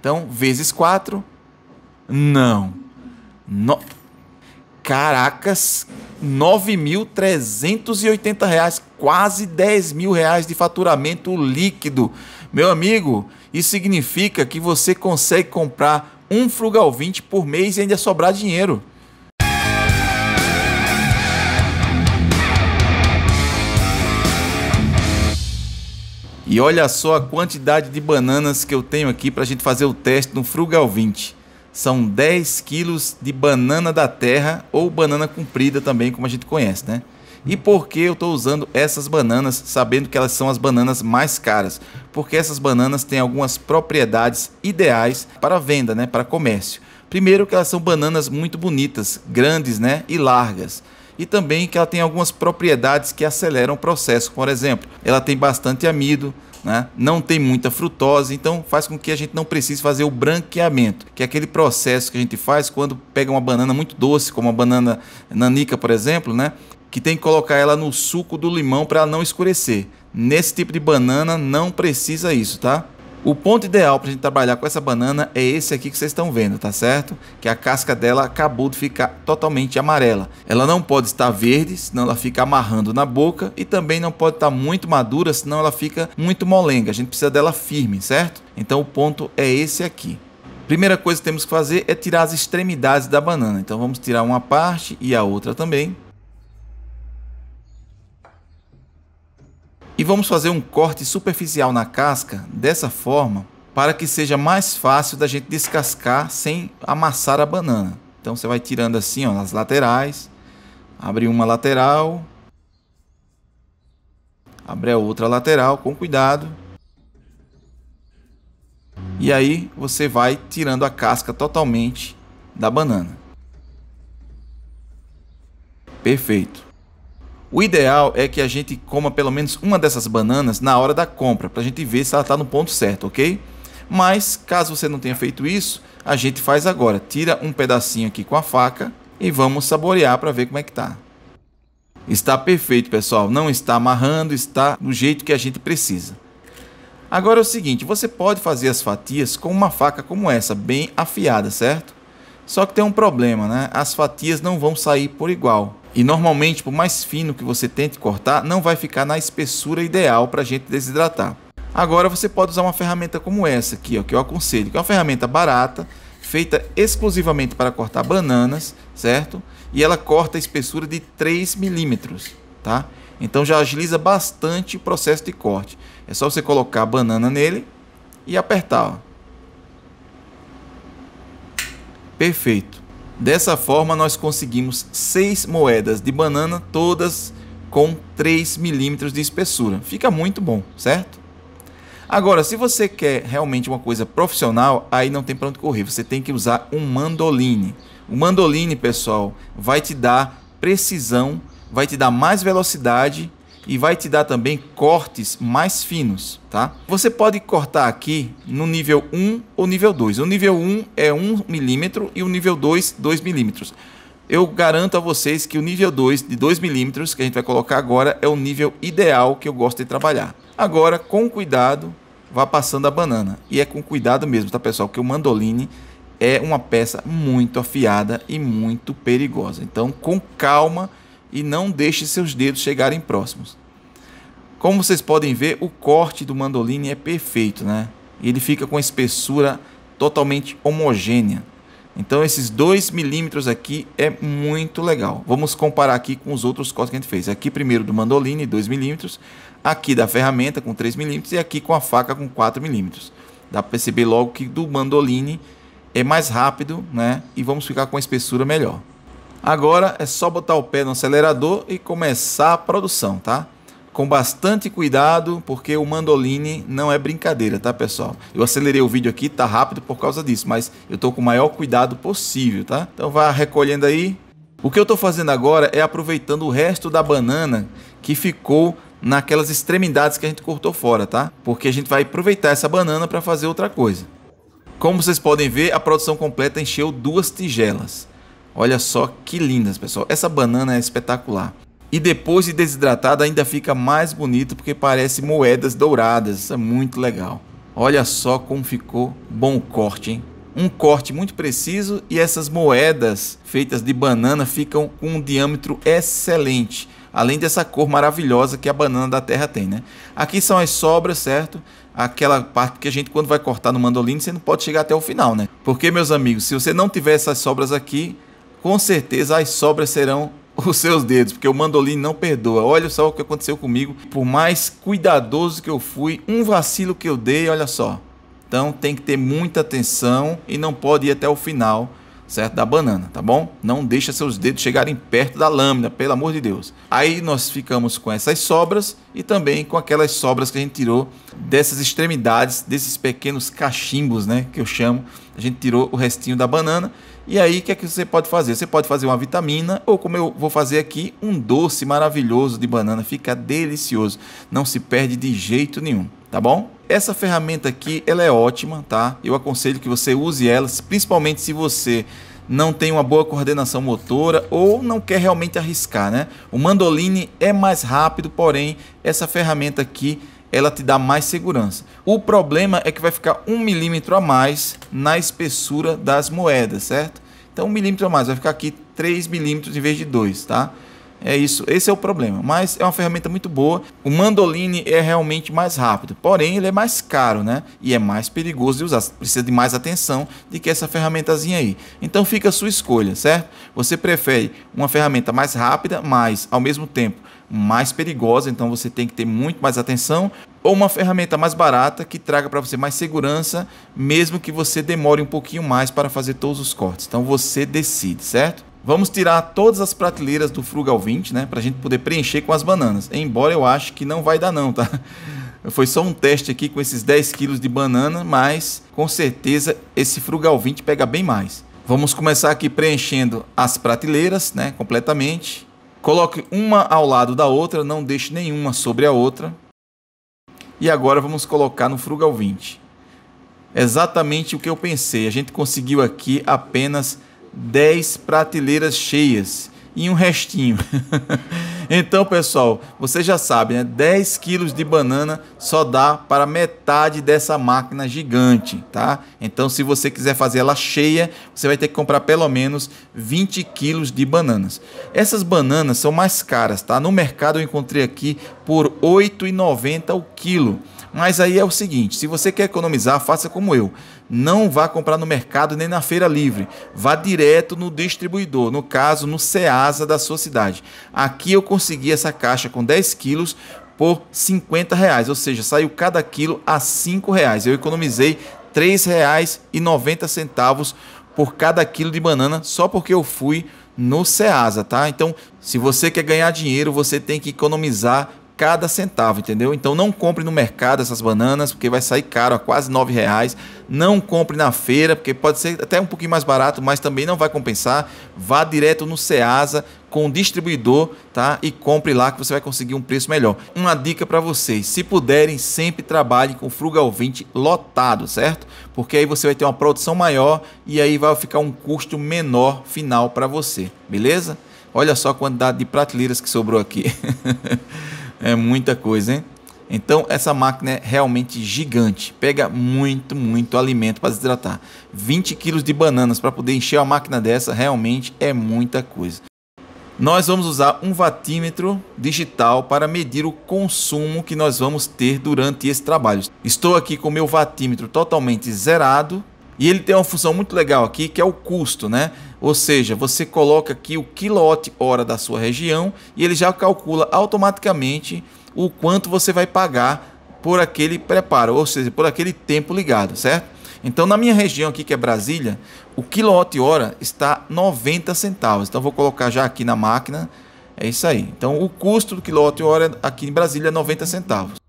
Então, vezes 4. Não. No... Caracas, 9.380 reais, quase R$ mil reais de faturamento líquido. Meu amigo, isso significa que você consegue comprar um Frugal 20 por mês e ainda sobrar dinheiro. E olha só a quantidade de bananas que eu tenho aqui para a gente fazer o teste no Frugal 20. São 10 quilos de banana da terra ou banana comprida também, como a gente conhece, né? E por que eu estou usando essas bananas, sabendo que elas são as bananas mais caras? Porque essas bananas têm algumas propriedades ideais para venda, né? Para comércio. Primeiro que elas são bananas muito bonitas, grandes, né? E largas e também que ela tem algumas propriedades que aceleram o processo. Por exemplo, ela tem bastante amido, né? não tem muita frutose, então faz com que a gente não precise fazer o branqueamento, que é aquele processo que a gente faz quando pega uma banana muito doce, como a banana nanica, por exemplo, né? que tem que colocar ela no suco do limão para ela não escurecer. Nesse tipo de banana não precisa isso, tá? O ponto ideal para a gente trabalhar com essa banana é esse aqui que vocês estão vendo, tá certo? Que a casca dela acabou de ficar totalmente amarela. Ela não pode estar verde, senão ela fica amarrando na boca e também não pode estar muito madura, senão ela fica muito molenga. A gente precisa dela firme, certo? Então o ponto é esse aqui. Primeira coisa que temos que fazer é tirar as extremidades da banana. Então vamos tirar uma parte e a outra também. E vamos fazer um corte superficial na casca dessa forma para que seja mais fácil da gente descascar sem amassar a banana. Então você vai tirando assim ó, nas laterais, abre uma lateral, abre a outra lateral com cuidado. E aí você vai tirando a casca totalmente da banana. Perfeito. O ideal é que a gente coma pelo menos uma dessas bananas na hora da compra, para a gente ver se ela está no ponto certo, ok? Mas caso você não tenha feito isso, a gente faz agora. Tira um pedacinho aqui com a faca e vamos saborear para ver como é que tá. Está perfeito, pessoal. Não está amarrando, está do jeito que a gente precisa. Agora é o seguinte, você pode fazer as fatias com uma faca como essa, bem afiada, certo? Só que tem um problema, né? As fatias não vão sair por igual. E normalmente, por mais fino que você tente cortar, não vai ficar na espessura ideal para a gente desidratar. Agora você pode usar uma ferramenta como essa aqui, ó, que eu aconselho, que é uma ferramenta barata, feita exclusivamente para cortar bananas, certo? E ela corta a espessura de 3 milímetros, tá? Então já agiliza bastante o processo de corte. É só você colocar a banana nele e apertar, ó. Perfeito. Dessa forma, nós conseguimos seis moedas de banana, todas com 3 milímetros de espessura. Fica muito bom, certo? Agora, se você quer realmente uma coisa profissional, aí não tem para onde correr. Você tem que usar um mandoline. O mandoline, pessoal, vai te dar precisão, vai te dar mais velocidade e vai te dar também cortes mais finos, tá? Você pode cortar aqui no nível 1 ou nível 2. O nível 1 é 1 milímetro e o nível 2, 2 milímetros. Eu garanto a vocês que o nível 2 de 2 milímetros que a gente vai colocar agora é o nível ideal que eu gosto de trabalhar. Agora, com cuidado, vá passando a banana. E é com cuidado mesmo, tá pessoal? Que o mandoline é uma peça muito afiada e muito perigosa. Então, com calma e não deixe seus dedos chegarem próximos. Como vocês podem ver, o corte do mandoline é perfeito, né? Ele fica com espessura totalmente homogênea. Então esses 2 milímetros aqui é muito legal. Vamos comparar aqui com os outros cortes que a gente fez. Aqui primeiro do mandoline, 2 milímetros. Aqui da ferramenta com 3 milímetros e aqui com a faca com 4 milímetros. Dá para perceber logo que do mandoline é mais rápido, né? E vamos ficar com a espessura melhor. Agora é só botar o pé no acelerador e começar a produção, tá? Com bastante cuidado, porque o mandoline não é brincadeira, tá, pessoal? Eu acelerei o vídeo aqui, tá rápido por causa disso, mas eu tô com o maior cuidado possível, tá? Então vá recolhendo aí. O que eu tô fazendo agora é aproveitando o resto da banana que ficou naquelas extremidades que a gente cortou fora, tá? Porque a gente vai aproveitar essa banana para fazer outra coisa. Como vocês podem ver, a produção completa encheu duas tigelas. Olha só que lindas, pessoal. Essa banana é espetacular. E depois de desidratada ainda fica mais bonito porque parece moedas douradas. Isso é muito legal. Olha só como ficou bom o corte, hein? Um corte muito preciso e essas moedas feitas de banana ficam com um diâmetro excelente. Além dessa cor maravilhosa que a banana da terra tem, né? Aqui são as sobras, certo? Aquela parte que a gente, quando vai cortar no mandolim, você não pode chegar até o final, né? Porque, meus amigos, se você não tiver essas sobras aqui, com certeza as sobras serão os seus dedos, porque o mandolim não perdoa. Olha só o que aconteceu comigo. Por mais cuidadoso que eu fui, um vacilo que eu dei, olha só. Então tem que ter muita atenção e não pode ir até o final, certo? Da banana, tá bom? Não deixa seus dedos chegarem perto da lâmina, pelo amor de Deus. Aí nós ficamos com essas sobras e também com aquelas sobras que a gente tirou dessas extremidades, desses pequenos cachimbos, né? Que eu chamo. A gente tirou o restinho da banana e aí, o que é que você pode fazer? Você pode fazer uma vitamina, ou como eu vou fazer aqui, um doce maravilhoso de banana. Fica delicioso. Não se perde de jeito nenhum, tá bom? Essa ferramenta aqui, ela é ótima, tá? Eu aconselho que você use ela, principalmente se você não tem uma boa coordenação motora ou não quer realmente arriscar, né? O mandoline é mais rápido, porém essa ferramenta aqui ela te dá mais segurança. O problema é que vai ficar um milímetro a mais na espessura das moedas, certo? Então um milímetro a mais, vai ficar aqui 3 milímetros em vez de 2, tá? É isso, esse é o problema. Mas é uma ferramenta muito boa. O Mandoline é realmente mais rápido, porém ele é mais caro, né? E é mais perigoso de usar. Precisa de mais atenção do que essa ferramentazinha aí. Então fica a sua escolha, certo? Você prefere uma ferramenta mais rápida, mas ao mesmo tempo mais perigosa, então você tem que ter muito mais atenção, ou uma ferramenta mais barata que traga para você mais segurança, mesmo que você demore um pouquinho mais para fazer todos os cortes. Então você decide, certo? Vamos tirar todas as prateleiras do Frugal 20, né? Pra gente poder preencher com as bananas. Embora eu acho que não vai dar não, tá? Foi só um teste aqui com esses 10 quilos de banana, mas com certeza esse Frugal 20 pega bem mais. Vamos começar aqui preenchendo as prateleiras, né? Completamente. Coloque uma ao lado da outra, não deixe nenhuma sobre a outra. E agora vamos colocar no Frugal 20. Exatamente o que eu pensei. A gente conseguiu aqui apenas 10 prateleiras cheias e um restinho. então, pessoal, você já sabe, né? 10 quilos de banana só dá para metade dessa máquina gigante, tá? Então, se você quiser fazer ela cheia, você vai ter que comprar pelo menos 20 quilos de bananas. Essas bananas são mais caras, tá? No mercado eu encontrei aqui por R$ 8,90 o quilo. Mas aí é o seguinte, se você quer economizar, faça como eu não vá comprar no mercado nem na feira livre. Vá direto no distribuidor, no caso, no Ceasa da sua cidade. Aqui eu consegui essa caixa com 10 quilos por 50 reais, ou seja, saiu cada quilo a 5 reais. Eu economizei R$ 3,90 por cada quilo de banana só porque eu fui no Ceasa, tá? Então, se você quer ganhar dinheiro, você tem que economizar cada centavo, entendeu? Então não compre no mercado essas bananas, porque vai sair caro, a quase nove reais. Não compre na feira, porque pode ser até um pouquinho mais barato, mas também não vai compensar. Vá direto no Ceasa com o distribuidor, tá? E compre lá que você vai conseguir um preço melhor. Uma dica para vocês, se puderem, sempre trabalhem com Frugal 20 lotado, certo? Porque aí você vai ter uma produção maior e aí vai ficar um custo menor final para você, beleza? Olha só a quantidade de prateleiras que sobrou aqui. É muita coisa, hein? Então essa máquina é realmente gigante, pega muito, muito alimento para desidratar. 20 quilos de bananas para poder encher uma máquina dessa realmente é muita coisa. Nós vamos usar um vatímetro digital para medir o consumo que nós vamos ter durante esse trabalho. Estou aqui com o meu vatímetro totalmente zerado e ele tem uma função muito legal aqui que é o custo, né? Ou seja, você coloca aqui o quilowatt-hora da sua região e ele já calcula automaticamente o quanto você vai pagar por aquele preparo, ou seja, por aquele tempo ligado, certo? Então, na minha região aqui, que é Brasília, o quilowatt-hora está 90 centavos. Então, vou colocar já aqui na máquina, é isso aí. Então, o custo do quilowatt-hora aqui em Brasília é 90 centavos.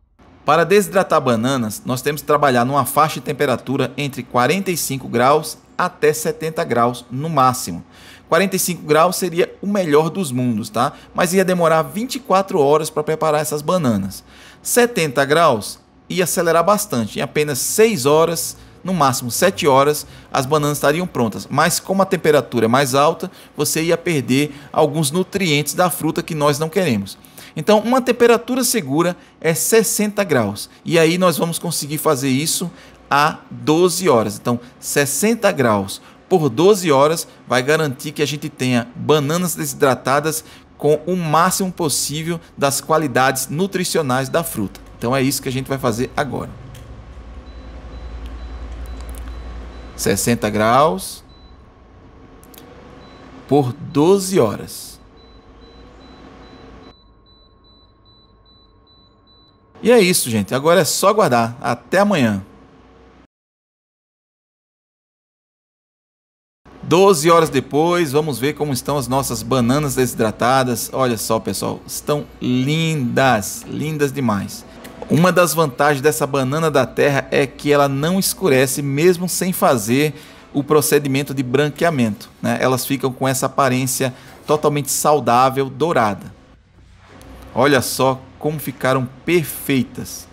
Para desidratar bananas, nós temos que trabalhar numa faixa de temperatura entre 45 graus até 70 graus no máximo. 45 graus seria o melhor dos mundos, tá? Mas ia demorar 24 horas para preparar essas bananas. 70 graus ia acelerar bastante, em apenas 6 horas, no máximo 7 horas, as bananas estariam prontas. Mas como a temperatura é mais alta, você ia perder alguns nutrientes da fruta que nós não queremos. Então, uma temperatura segura é 60 graus. E aí nós vamos conseguir fazer isso a 12 horas. Então, 60 graus por 12 horas vai garantir que a gente tenha bananas desidratadas com o máximo possível das qualidades nutricionais da fruta. Então é isso que a gente vai fazer agora. 60 graus por 12 horas. E é isso, gente. Agora é só aguardar. Até amanhã. 12 horas depois, vamos ver como estão as nossas bananas desidratadas. Olha só, pessoal, estão lindas, lindas demais. Uma das vantagens dessa banana da terra é que ela não escurece mesmo sem fazer o procedimento de branqueamento. Né? Elas ficam com essa aparência totalmente saudável, dourada. Olha só como ficaram perfeitas.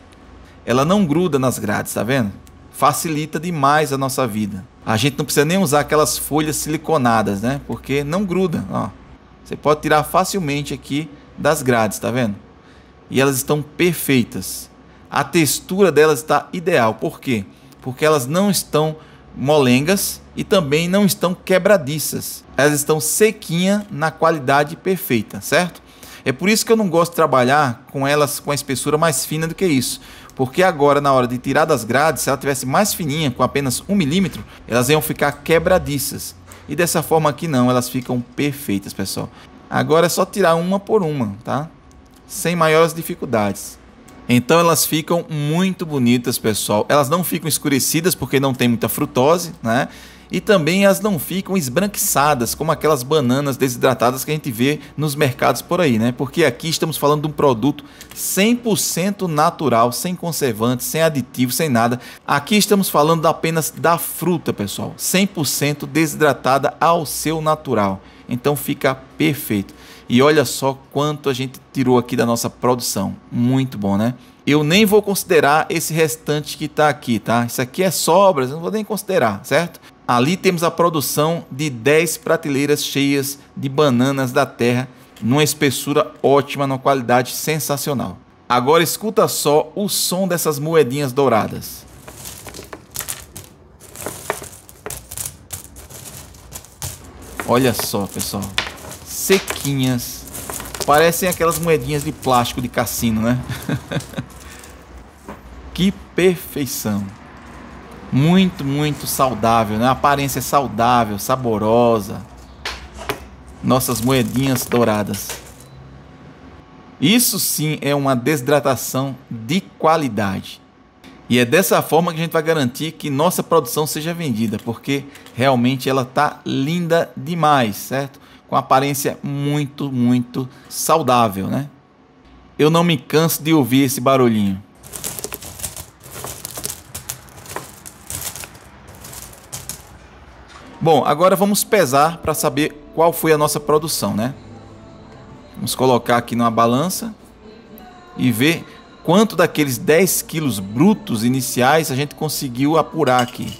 Ela não gruda nas grades, tá vendo? Facilita demais a nossa vida. A gente não precisa nem usar aquelas folhas siliconadas, né? Porque não gruda, ó. Você pode tirar facilmente aqui das grades, tá vendo? E elas estão perfeitas. A textura delas está ideal. Por quê? Porque elas não estão molengas e também não estão quebradiças. Elas estão sequinha na qualidade perfeita, certo? É por isso que eu não gosto de trabalhar com elas com a espessura mais fina do que isso. Porque agora, na hora de tirar das grades, se ela tivesse mais fininha, com apenas 1 milímetro, elas iam ficar quebradiças. E dessa forma aqui não, elas ficam perfeitas, pessoal. Agora é só tirar uma por uma, tá? Sem maiores dificuldades. Então elas ficam muito bonitas, pessoal. Elas não ficam escurecidas porque não tem muita frutose, né? e também elas não ficam esbranquiçadas como aquelas bananas desidratadas que a gente vê nos mercados por aí, né? Porque aqui estamos falando de um produto 100% natural, sem conservantes, sem aditivos, sem nada. Aqui estamos falando apenas da fruta, pessoal, 100% desidratada ao seu natural. Então fica perfeito. E olha só quanto a gente tirou aqui da nossa produção. Muito bom, né? Eu nem vou considerar esse restante que está aqui, tá? Isso aqui é sobras, eu não vou nem considerar, certo? Ali temos a produção de 10 prateleiras cheias de bananas da terra, numa espessura ótima, numa qualidade sensacional. Agora escuta só o som dessas moedinhas douradas. Olha só, pessoal. Sequinhas. Parecem aquelas moedinhas de plástico de cassino, né? que perfeição! muito, muito saudável, né? Uma aparência é saudável, saborosa. Nossas moedinhas douradas. Isso sim é uma desidratação de qualidade. E é dessa forma que a gente vai garantir que nossa produção seja vendida, porque realmente ela tá linda demais, certo? Com aparência muito, muito saudável, né? Eu não me canso de ouvir esse barulhinho. Bom, agora vamos pesar para saber qual foi a nossa produção, né? Vamos colocar aqui numa balança e ver quanto daqueles 10 quilos brutos iniciais a gente conseguiu apurar aqui.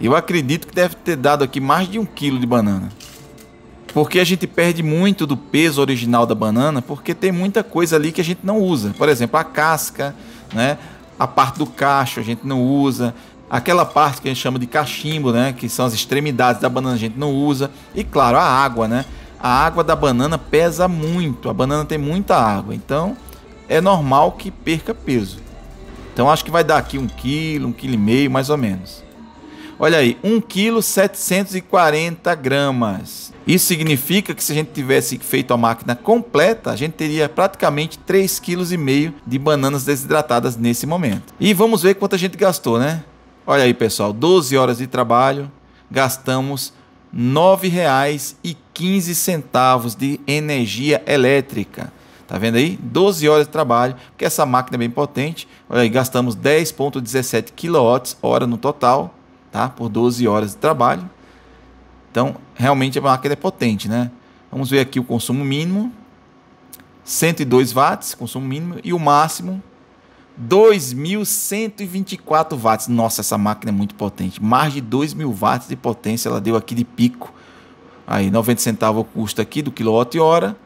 Eu acredito que deve ter dado aqui mais de um quilo de banana. Porque a gente perde muito do peso original da banana, porque tem muita coisa ali que a gente não usa. Por exemplo, a casca, né? a parte do cacho a gente não usa, aquela parte que a gente chama de cachimbo, né, que são as extremidades da banana a gente não usa, e claro, a água, né? A água da banana pesa muito, a banana tem muita água, então é normal que perca peso. Então acho que vai dar aqui um quilo, um quilo e meio, mais ou menos. Olha aí, 1 e 740 gramas. Isso significa que se a gente tivesse feito a máquina completa, a gente teria praticamente 3,5 kg de bananas desidratadas nesse momento. E vamos ver quanto a gente gastou, né? Olha aí, pessoal, 12 horas de trabalho, gastamos R$ 9,15 de energia elétrica. Tá vendo aí? 12 horas de trabalho, porque essa máquina é bem potente. Olha aí, gastamos 10.17 kWh no total, tá? Por 12 horas de trabalho. Então, realmente a máquina é potente, né? Vamos ver aqui o consumo mínimo. 102 watts, consumo mínimo, e o máximo 2.124 watts. Nossa, essa máquina é muito potente. Mais de 2.000 watts de potência ela deu aqui de pico. Aí, 90 centavos custo aqui do quilowatt-hora.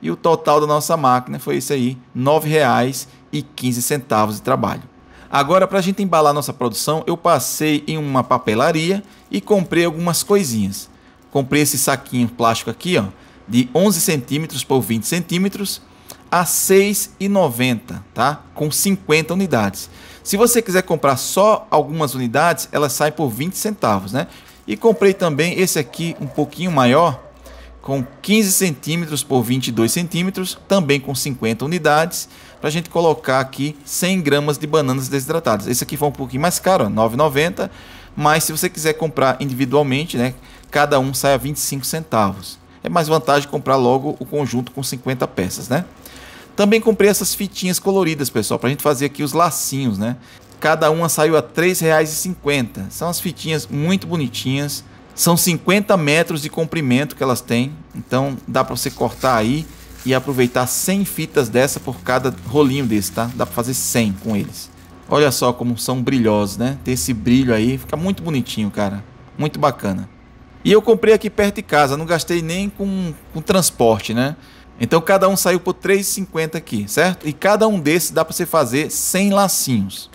E o total da nossa máquina foi isso aí, R$ 9,15 de trabalho. Agora, para a gente embalar nossa produção, eu passei em uma papelaria e comprei algumas coisinhas. Comprei esse saquinho plástico aqui, ó, de 11 centímetros por 20 centímetros a 6,90, tá? Com 50 unidades. Se você quiser comprar só algumas unidades, ela sai por 20 centavos, né? E comprei também esse aqui um pouquinho maior, com 15 centímetros por 22 centímetros, também com 50 unidades, para a gente colocar aqui 100 gramas de bananas desidratadas. Esse aqui foi um pouquinho mais caro, R$ 9,90, mas se você quiser comprar individualmente, né, cada um sai a 25 centavos. É mais vantagem comprar logo o conjunto com 50 peças, né? Também comprei essas fitinhas coloridas, pessoal, para a gente fazer aqui os lacinhos, né? Cada uma saiu a R$ 3,50. São as fitinhas muito bonitinhas. São 50 metros de comprimento que elas têm. Então dá para você cortar aí e aproveitar 100 fitas dessa por cada rolinho desse, tá? Dá para fazer 100 com eles. Olha só como são brilhosos, né? Tem esse brilho aí, fica muito bonitinho, cara. Muito bacana. E eu comprei aqui perto de casa, não gastei nem com, com transporte, né? Então cada um saiu por 3,50 aqui, certo? E cada um desses dá para você fazer 100 lacinhos.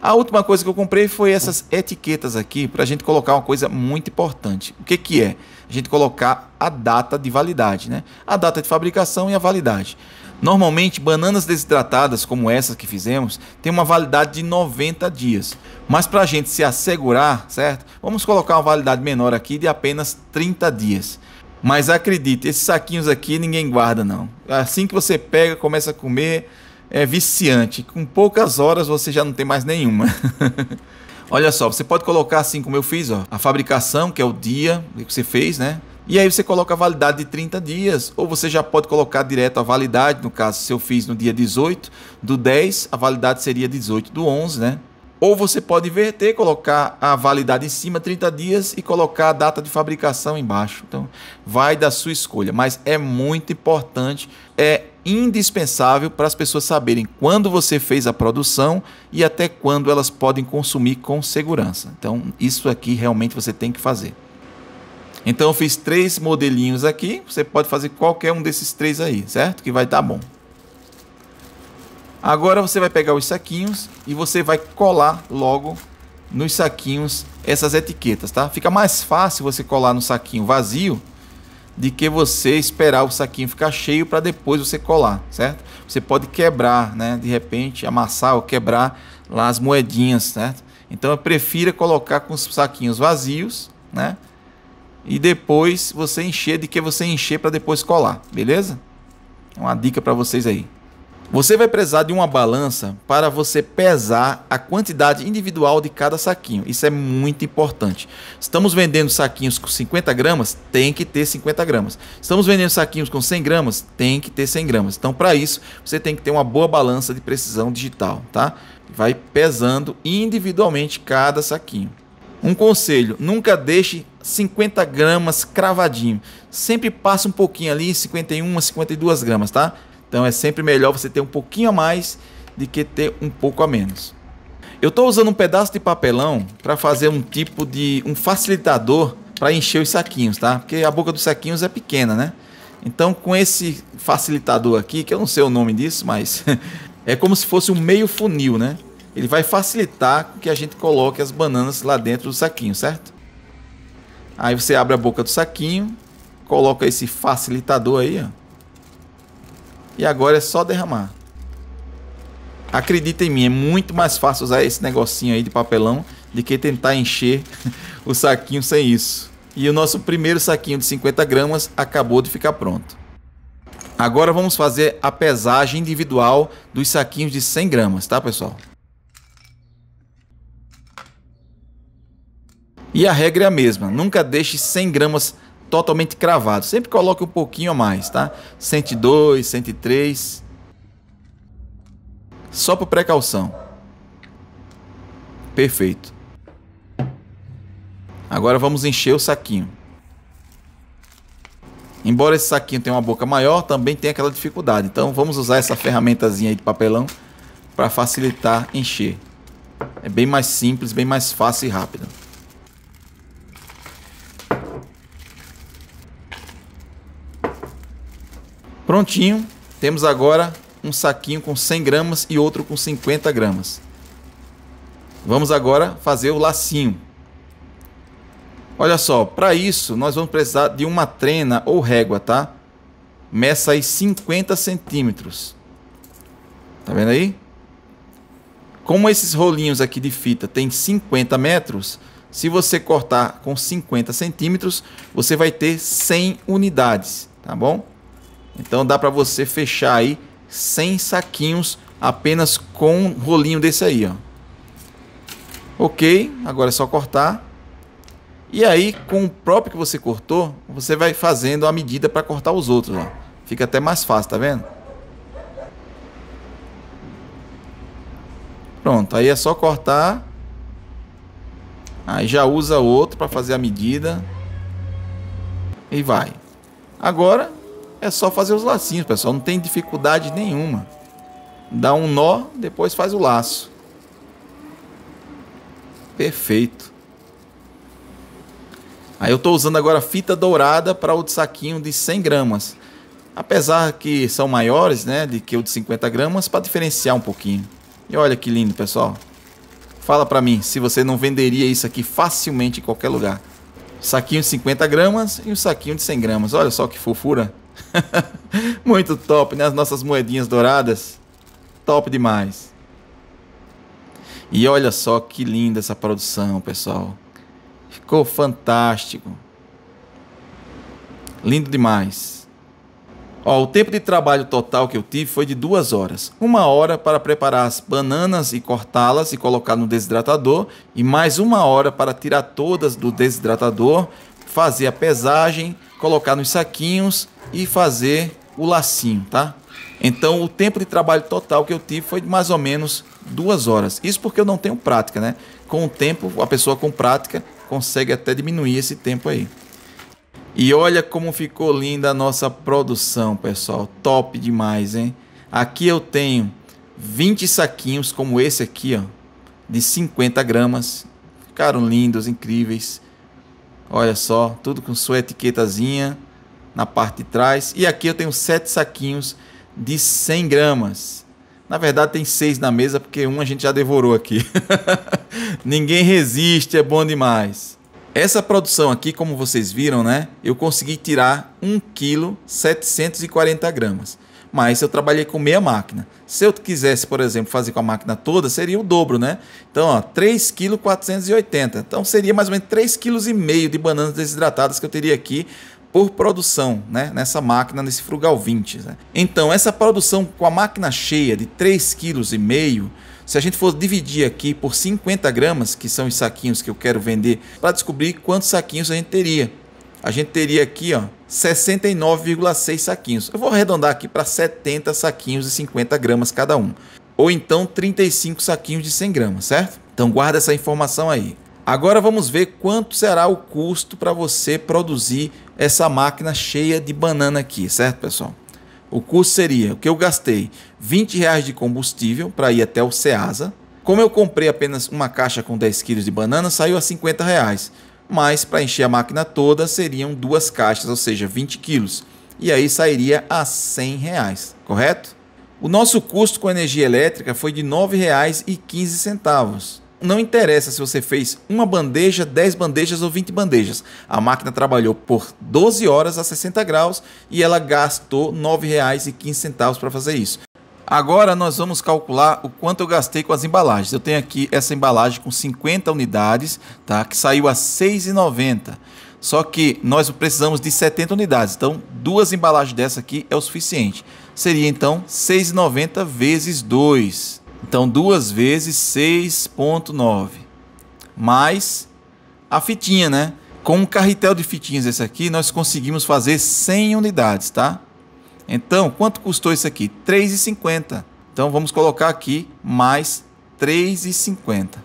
A última coisa que eu comprei foi essas etiquetas aqui para a gente colocar uma coisa muito importante. O que, que é? A gente colocar a data de validade, né? A data de fabricação e a validade. Normalmente, bananas desidratadas como essas que fizemos tem uma validade de 90 dias. Mas para a gente se assegurar, certo? Vamos colocar uma validade menor aqui de apenas 30 dias. Mas acredite, esses saquinhos aqui ninguém guarda não. Assim que você pega, começa a comer, é viciante. Com poucas horas você já não tem mais nenhuma. Olha só, você pode colocar assim como eu fiz, ó, a fabricação, que é o dia que você fez, né? E aí você coloca a validade de 30 dias, ou você já pode colocar direto a validade, no caso, se eu fiz no dia 18 do 10, a validade seria 18 do 11, né? Ou você pode inverter, colocar a validade em cima, 30 dias, e colocar a data de fabricação embaixo. Então, vai da sua escolha, mas é muito importante, é indispensável para as pessoas saberem quando você fez a produção e até quando elas podem consumir com segurança. Então, isso aqui realmente você tem que fazer. Então, eu fiz três modelinhos aqui. Você pode fazer qualquer um desses três aí, certo? Que vai dar bom. Agora você vai pegar os saquinhos e você vai colar logo nos saquinhos essas etiquetas, tá? Fica mais fácil você colar no saquinho vazio de que você esperar o saquinho ficar cheio para depois você colar, certo? Você pode quebrar, né? De repente, amassar ou quebrar lá as moedinhas, certo? Então eu prefiro colocar com os saquinhos vazios, né? E depois você encher de que você encher para depois colar, beleza? Uma dica para vocês aí. Você vai precisar de uma balança para você pesar a quantidade individual de cada saquinho. Isso é muito importante. Estamos vendendo saquinhos com 50 gramas, tem que ter 50 gramas. Estamos vendendo saquinhos com 100 gramas, tem que ter 100 gramas. Então, para isso, você tem que ter uma boa balança de precisão digital, tá? Vai pesando individualmente cada saquinho. Um conselho: nunca deixe 50 gramas cravadinho. Sempre passa um pouquinho ali, 51, 52 gramas, tá? Então é sempre melhor você ter um pouquinho a mais do que ter um pouco a menos. Eu estou usando um pedaço de papelão para fazer um tipo de um facilitador para encher os saquinhos, tá? Porque a boca dos saquinhos é pequena, né? Então com esse facilitador aqui, que eu não sei o nome disso, mas é como se fosse um meio funil, né? Ele vai facilitar que a gente coloque as bananas lá dentro do saquinho, certo? Aí você abre a boca do saquinho, coloca esse facilitador aí, ó e agora é só derramar. Acredita em mim, é muito mais fácil usar esse negocinho aí de papelão do que tentar encher o saquinho sem isso. E o nosso primeiro saquinho de 50 gramas acabou de ficar pronto. Agora vamos fazer a pesagem individual dos saquinhos de 100 gramas, tá pessoal? E a regra é a mesma, nunca deixe 100 gramas totalmente cravado. Sempre coloque um pouquinho a mais, tá? 102, 103. Só por precaução. Perfeito. Agora vamos encher o saquinho. Embora esse saquinho tenha uma boca maior, também tem aquela dificuldade. Então vamos usar essa ferramentazinha aí de papelão para facilitar encher. É bem mais simples, bem mais fácil e rápido. Prontinho, temos agora um saquinho com 100 gramas e outro com 50 gramas. Vamos agora fazer o lacinho. Olha só, para isso nós vamos precisar de uma trena ou régua, tá? Meça aí 50 centímetros. Tá vendo aí? Como esses rolinhos aqui de fita tem 50 metros, se você cortar com 50 centímetros, você vai ter 100 unidades, tá bom? Então dá para você fechar aí 100 saquinhos apenas com um rolinho desse aí, ó. Ok, agora é só cortar. E aí, com o próprio que você cortou, você vai fazendo a medida para cortar os outros, ó. Fica até mais fácil, tá vendo? Pronto, aí é só cortar. Aí já usa outro para fazer a medida. E vai. Agora é só fazer os lacinhos, pessoal. Não tem dificuldade nenhuma. Dá um nó, depois faz o laço. Perfeito. Aí eu estou usando agora fita dourada para o de saquinho de 100 gramas. Apesar que são maiores, né, de que o de 50 gramas, para diferenciar um pouquinho. E olha que lindo, pessoal. Fala para mim se você não venderia isso aqui facilmente em qualquer lugar. Saquinho de 50 gramas e um saquinho de 100 gramas. Olha só que fofura. Muito top, né? As nossas moedinhas douradas. Top demais. E olha só que linda essa produção, pessoal. Ficou fantástico. Lindo demais. Ó, o tempo de trabalho total que eu tive foi de duas horas. Uma hora para preparar as bananas e cortá-las e colocar no desidratador. E mais uma hora para tirar todas do desidratador, fazer a pesagem colocar nos saquinhos e fazer o lacinho, tá? Então o tempo de trabalho total que eu tive foi de mais ou menos duas horas. Isso porque eu não tenho prática, né? Com o tempo, a pessoa com prática consegue até diminuir esse tempo aí. E olha como ficou linda a nossa produção, pessoal. Top demais, hein? Aqui eu tenho 20 saquinhos como esse aqui, ó, de 50 gramas. Ficaram lindos, incríveis. Olha só, tudo com sua etiquetazinha na parte de trás. E aqui eu tenho sete saquinhos de 100 gramas. Na verdade tem seis na mesa porque um a gente já devorou aqui. Ninguém resiste, é bom demais. Essa produção aqui, como vocês viram, né? Eu consegui tirar 1 kg 740 gramas mas eu trabalhei com meia máquina. Se eu quisesse, por exemplo, fazer com a máquina toda, seria o dobro, né? Então, ó, 3,480 kg. Então, seria mais ou menos 3,5 kg de bananas desidratadas que eu teria aqui por produção, né? Nessa máquina, nesse Frugal 20, né? Então, essa produção com a máquina cheia de 3,5 kg, se a gente for dividir aqui por 50 gramas, que são os saquinhos que eu quero vender, para descobrir quantos saquinhos a gente teria a gente teria aqui, ó, 69,6 saquinhos. Eu vou arredondar aqui para 70 saquinhos de 50 gramas cada um. Ou então 35 saquinhos de 100 gramas, certo? Então guarda essa informação aí. Agora vamos ver quanto será o custo para você produzir essa máquina cheia de banana aqui, certo, pessoal? O custo seria o que eu gastei: 20 reais de combustível para ir até o Ceasa. Como eu comprei apenas uma caixa com 10 quilos de banana, saiu a 50 reais mas para encher a máquina toda seriam duas caixas, ou seja, 20 quilos. E aí sairia a 100 reais, correto? O nosso custo com energia elétrica foi de R$ 9,15. Não interessa se você fez uma bandeja, 10 bandejas ou 20 bandejas. A máquina trabalhou por 12 horas a 60 graus e ela gastou R$ 9,15 para fazer isso. Agora nós vamos calcular o quanto eu gastei com as embalagens. Eu tenho aqui essa embalagem com 50 unidades, tá? Que saiu a R$ 6,90. Só que nós precisamos de 70 unidades, então duas embalagens dessa aqui é o suficiente. Seria então R$ 6,90 vezes 2. Então duas vezes 6,9. Mais a fitinha, né? Com um carretel de fitinhas esse aqui, nós conseguimos fazer 100 unidades, tá? Então, quanto custou isso aqui? 3,50. Então, vamos colocar aqui mais 3,50.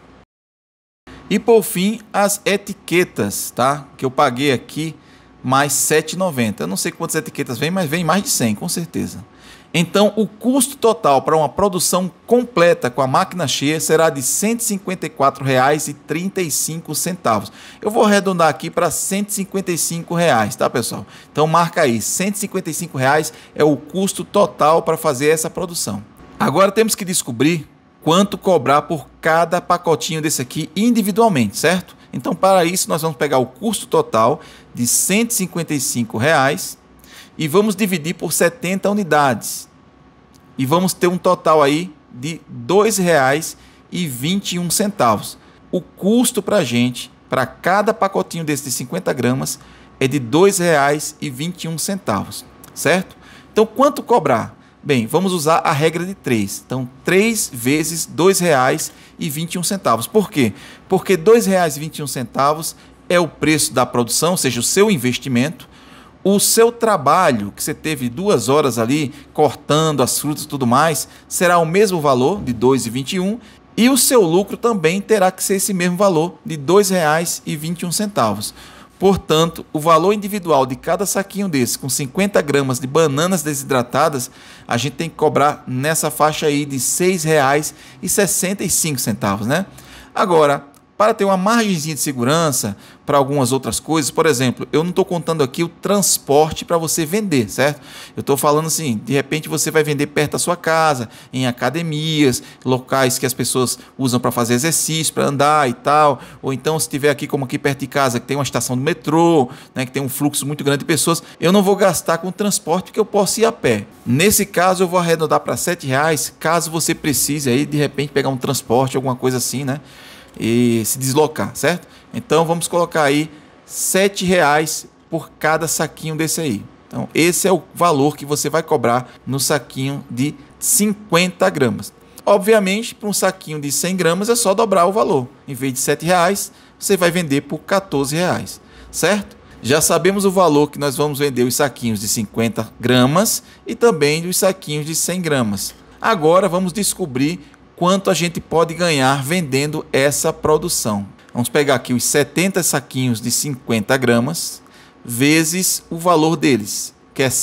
E por fim, as etiquetas, tá? Que eu paguei aqui mais 7,90. Eu não sei quantas etiquetas vem, mas vem mais de 100, com certeza. Então, o custo total para uma produção completa com a máquina cheia será de R$ 154,35. Eu vou arredondar aqui para R$ 155, reais, tá, pessoal? Então, marca aí, R$ 155 reais é o custo total para fazer essa produção. Agora temos que descobrir quanto cobrar por cada pacotinho desse aqui individualmente, certo? Então, para isso, nós vamos pegar o custo total de R$ 155 reais e vamos dividir por 70 unidades. E vamos ter um total aí de R$ 2,21. O custo para a gente, para cada pacotinho desse de 50 gramas, é de R$ 2,21, certo? Então, quanto cobrar? Bem, vamos usar a regra de 3. Então, 3 vezes R$ 2,21. Por quê? Porque R$ 2,21 é o preço da produção, ou seja, o seu investimento, o seu trabalho, que você teve duas horas ali cortando as frutas e tudo mais, será o mesmo valor de 2,21 e o seu lucro também terá que ser esse mesmo valor de R$ 2,21. Portanto, o valor individual de cada saquinho desse, com 50 gramas de bananas desidratadas, a gente tem que cobrar nessa faixa aí de R$ 6,65, né? Agora, para ter uma margenzinha de segurança para algumas outras coisas. Por exemplo, eu não estou contando aqui o transporte para você vender, certo? Eu estou falando assim, de repente você vai vender perto da sua casa, em academias, locais que as pessoas usam para fazer exercício, para andar e tal. Ou então se tiver aqui como aqui perto de casa que tem uma estação do metrô, né, que tem um fluxo muito grande de pessoas, eu não vou gastar com transporte porque eu posso ir a pé. Nesse caso eu vou arredondar para R$7,00, reais, caso você precise aí de repente pegar um transporte, alguma coisa assim, né? e se deslocar, certo? Então vamos colocar aí R$ reais por cada saquinho desse aí. Então esse é o valor que você vai cobrar no saquinho de 50 gramas. Obviamente, para um saquinho de 100 gramas é só dobrar o valor. Em vez de R$ reais, você vai vender por R$ reais, certo? Já sabemos o valor que nós vamos vender os saquinhos de 50 gramas e também os saquinhos de 100 gramas. Agora vamos descobrir quanto a gente pode ganhar vendendo essa produção. Vamos pegar aqui os 70 saquinhos de 50 gramas vezes o valor deles, que é R$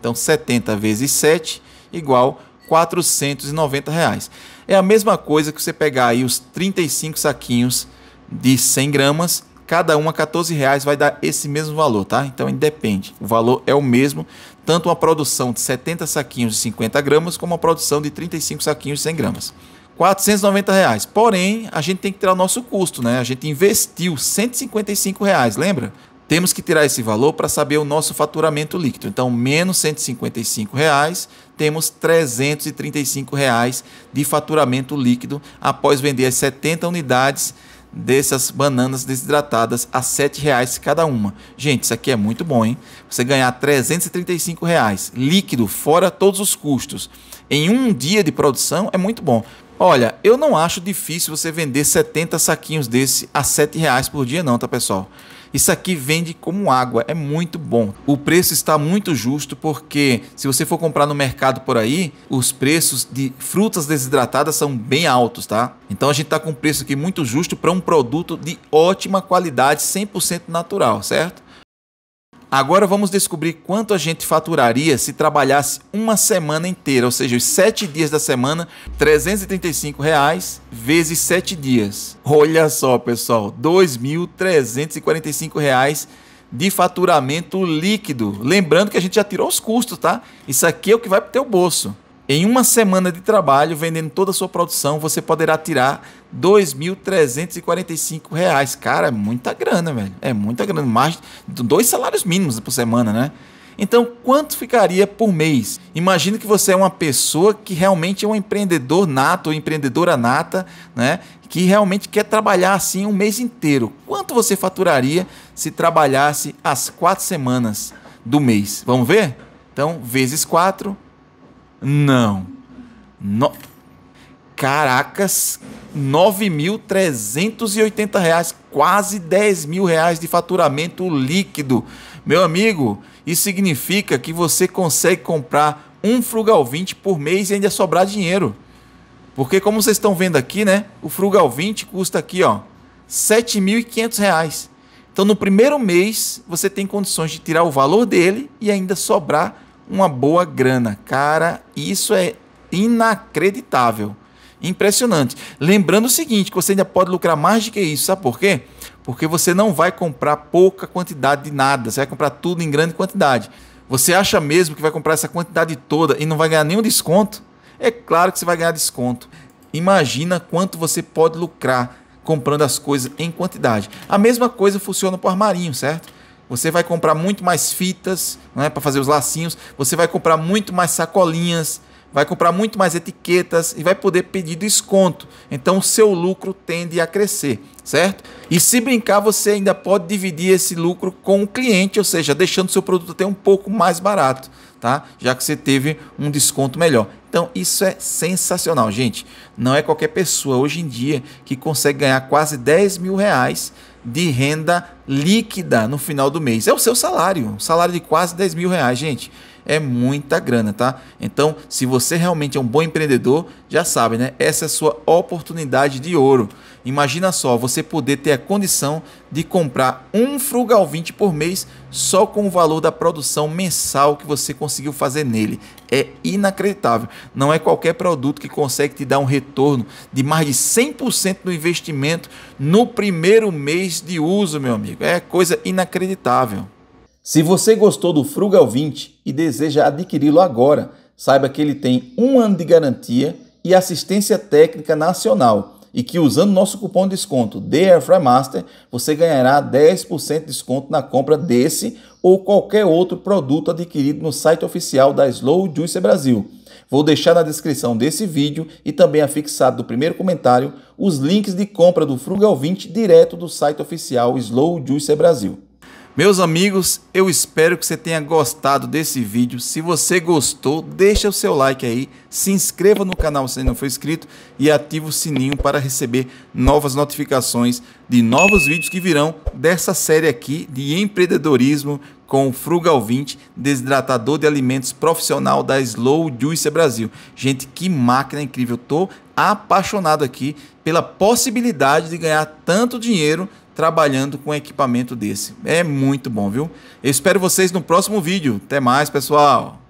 Então 70 vezes 7 igual R$ 490. Reais. É a mesma coisa que você pegar aí os 35 saquinhos de 100 gramas cada uma 14 reais vai dar esse mesmo valor, tá? Então independe, o valor é o mesmo, tanto uma produção de 70 saquinhos de 50 gramas como uma produção de 35 saquinhos de 100 gramas. 490 reais. Porém, a gente tem que tirar o nosso custo, né? A gente investiu 155 reais, lembra? Temos que tirar esse valor para saber o nosso faturamento líquido. Então, menos 155 reais, temos 335 reais de faturamento líquido após vender as 70 unidades dessas bananas desidratadas a R$ reais cada uma. Gente, isso aqui é muito bom, hein? Você ganhar R$ reais, líquido, fora todos os custos, em um dia de produção é muito bom. Olha, eu não acho difícil você vender 70 saquinhos desse a R$ reais por dia não, tá pessoal? Isso aqui vende como água, é muito bom. O preço está muito justo porque se você for comprar no mercado por aí, os preços de frutas desidratadas são bem altos, tá? Então a gente está com um preço aqui muito justo para um produto de ótima qualidade, 100% natural, certo? Agora vamos descobrir quanto a gente faturaria se trabalhasse uma semana inteira, ou seja, os 7 dias da semana, 335 reais vezes 7 dias. Olha só, pessoal, 2.345 reais de faturamento líquido. Lembrando que a gente já tirou os custos, tá? Isso aqui é o que vai para o teu bolso. Em uma semana de trabalho, vendendo toda a sua produção, você poderá tirar R$ 2.345. Cara, é muita grana, velho. É muita grana. Mais dois salários mínimos por semana, né? Então, quanto ficaria por mês? Imagina que você é uma pessoa que realmente é um empreendedor nato, ou empreendedora nata, né? Que realmente quer trabalhar assim um mês inteiro. Quanto você faturaria se trabalhasse as quatro semanas do mês? Vamos ver? Então, vezes quatro não. No... Caracas, 9.380 reais, quase 10 mil reais de faturamento líquido. Meu amigo, isso significa que você consegue comprar um Frugal 20 por mês e ainda sobrar dinheiro. Porque como vocês estão vendo aqui, né? O Frugal 20 custa aqui, ó, R$ reais. Então no primeiro mês você tem condições de tirar o valor dele e ainda sobrar uma boa grana. Cara, isso é inacreditável. Impressionante. Lembrando o seguinte, que você ainda pode lucrar mais do que isso, sabe por quê? Porque você não vai comprar pouca quantidade de nada, você vai comprar tudo em grande quantidade. Você acha mesmo que vai comprar essa quantidade toda e não vai ganhar nenhum desconto? É claro que você vai ganhar desconto. Imagina quanto você pode lucrar comprando as coisas em quantidade. A mesma coisa funciona para o armarinho, certo? você vai comprar muito mais fitas né, para fazer os lacinhos, você vai comprar muito mais sacolinhas, vai comprar muito mais etiquetas e vai poder pedir desconto. Então o seu lucro tende a crescer, certo? E se brincar, você ainda pode dividir esse lucro com o cliente, ou seja, deixando seu produto até um pouco mais barato, tá? Já que você teve um desconto melhor. Então isso é sensacional, gente. Não é qualquer pessoa hoje em dia que consegue ganhar quase 10 mil reais de renda líquida no final do mês. É o seu salário, um salário de quase 10 mil reais, gente é muita grana, tá? Então, se você realmente é um bom empreendedor, já sabe, né? Essa é a sua oportunidade de ouro. Imagina só, você poder ter a condição de comprar um Frugal 20 por mês só com o valor da produção mensal que você conseguiu fazer nele. É inacreditável. Não é qualquer produto que consegue te dar um retorno de mais de 100% do investimento no primeiro mês de uso, meu amigo. É coisa inacreditável. Se você gostou do Frugal 20 e deseja adquiri-lo agora, saiba que ele tem um ano de garantia e assistência técnica nacional e que usando nosso cupom de desconto Master você ganhará 10% de desconto na compra desse ou qualquer outro produto adquirido no site oficial da Slow Juice Brasil. Vou deixar na descrição desse vídeo e também afixado do primeiro comentário os links de compra do Frugal 20 direto do site oficial Slow Juice Brasil. Meus amigos, eu espero que você tenha gostado desse vídeo. Se você gostou, deixa o seu like aí, se inscreva no canal se não for inscrito e ative o sininho para receber novas notificações de novos vídeos que virão dessa série aqui de empreendedorismo com o Frugal 20, desidratador de alimentos profissional da Slow Juice Brasil. Gente, que máquina incrível. Estou tô apaixonado aqui pela possibilidade de ganhar tanto dinheiro trabalhando com equipamento desse. É muito bom, viu? Eu espero vocês no próximo vídeo. Até mais, pessoal!